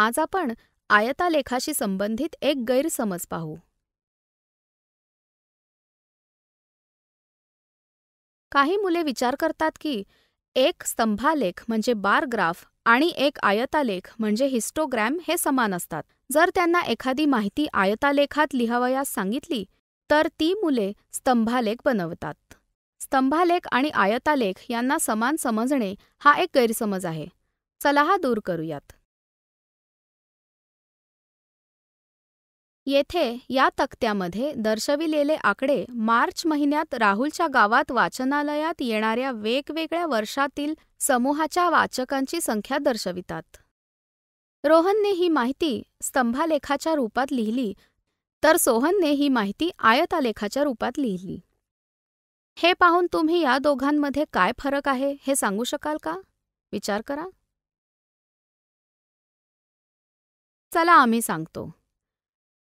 आज आपण आयतालेखाशी संबंधित एक गैरसमज पाहू काही मुले विचार करतात की एक स्तंभालेख म्हणजे बार ग्राफ आणि एक आयतालेख म्हणजे हिस्टोग्रॅम हे समान असतात जर त्यांना एखादी माहिती आयतालेखात लिहावयास सांगितली तर ती मुले स्तंभालेख बनवतात स्तंभालेख आणि आयतालेख यांना समान समजणे हा एक गैरसमज आहे चला हा दूर करूयात येथे या तक्त्यामध्ये दर्शविलेले आकडे मार्च महिन्यात राहुलच्या गावात वाचनालयात येणाऱ्या वेगवेगळ्या वर्षातील समूहाच्या वाचकांची संख्या दर्शवितात रोहनने ही माहिती स्तंभालेखाच्या रूपात लिहिली तर सोहनने ही माहिती आयतालेखाच्या रूपात लिहिली हे पाहून तुम्ही या दोघांमध्ये काय फरक आहे हे सांगू शकाल का विचार करा चला आम्ही सांगतो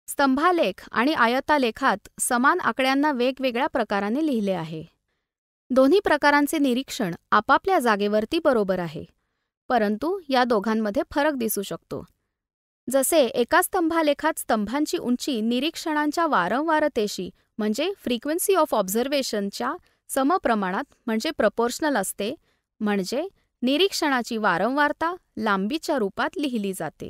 स्तंभालेख आणि आयतालेखात समान आकड्यांना वेगवेगळ्या प्रकाराने लिहिले आहे दोन्ही प्रकारांचे निरीक्षण आपापल्या जागेवरती बरोबर आहे परंतु या दोघांमध्ये फरक दिसू शकतो जसे एका स्तंभालेखात स्तंभांची उंची निरीक्षणांच्या वारंवारतेशी म्हणजे फ्रिक्वेन्सी ऑफ ऑब्झर्वेशनच्या समप्रमाणात म्हणजे प्रपोर्शनल असते म्हणजे निरीक्षणाची वारंवारता लांबीच्या रूपात लिहिली जाते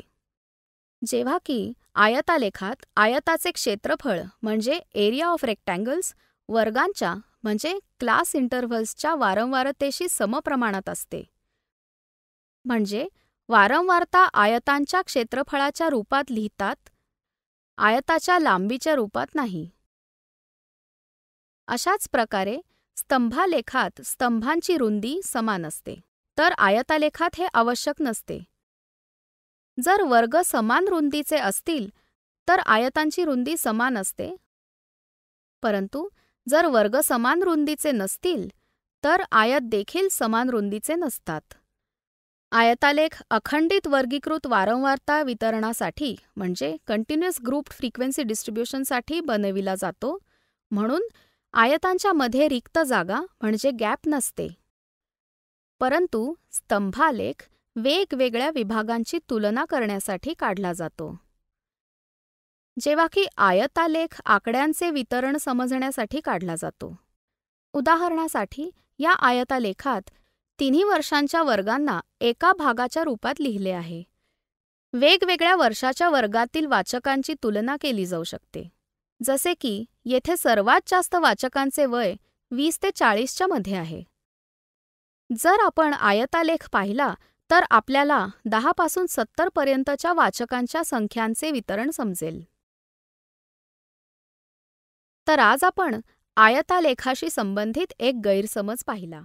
जेव्हा की आयतालेखात आयताचे क्षेत्रफळ म्हणजे एरिया ऑफ रेक्टँगल्स वर्गांच्या म्हणजे क्लास इंटरव्हल्सच्या वारंवारतेशी समप्रमाणात असते म्हणजे वारंवारता आयतांच्या क्षेत्रफळाच्या रूपात लिहितात आयताच्या लांबीच्या रूपात नाही अशाच प्रकारे स्तंभालेखात स्तंभांची रुंदी समान असते तर आयतालेखात हे आवश्यक नसते जर वर्ग समान रुंदीचे असतील तर आयतांची रुंदी समान असते परंतु जर वर्ग समान रुंदीचे नसतील तर आयत देखील समान रुंदीचे नसतात आयतालेख अखंडित वर्गीकृत वारंवारता वितरणासाठी म्हणजे कंटिन्युअस ग्रुप फ्रिक्वेन्सी डिस्ट्रीब्युशनसाठी बनविला जातो म्हणून आयतांच्या मध्ये रिक्त जागा म्हणजे गॅप नसते परंतु स्तंभालेख वेगवेगळ्या विभागांची तुलना करण्यासाठी काढला जातो जेव्हा की आयतालेख आकड्यांचे वितरण समजण्यासाठी काढला जातो उदाहरणासाठी या आयतालेखात तिन्ही वर्षांच्या वर्गांना एका भागाच्या रूपात लिहिले आहे वेगवेगळ्या वर्षाच्या वर्गातील वाचकांची तुलना केली जाऊ शकते जसे की येथे सर्वात जास्त वाचकांचे वय वीस ते चाळीसच्या मध्ये आहे जर आपण आयतालेख पाहिला तर आपल्याला दहापासून पासून सत्तर पर्यंतच्या वाचकांच्या संख्यांचे वितरण समजेल तर आज आपण आयतालेखाशी संबंधित एक गैरसमज पाहिला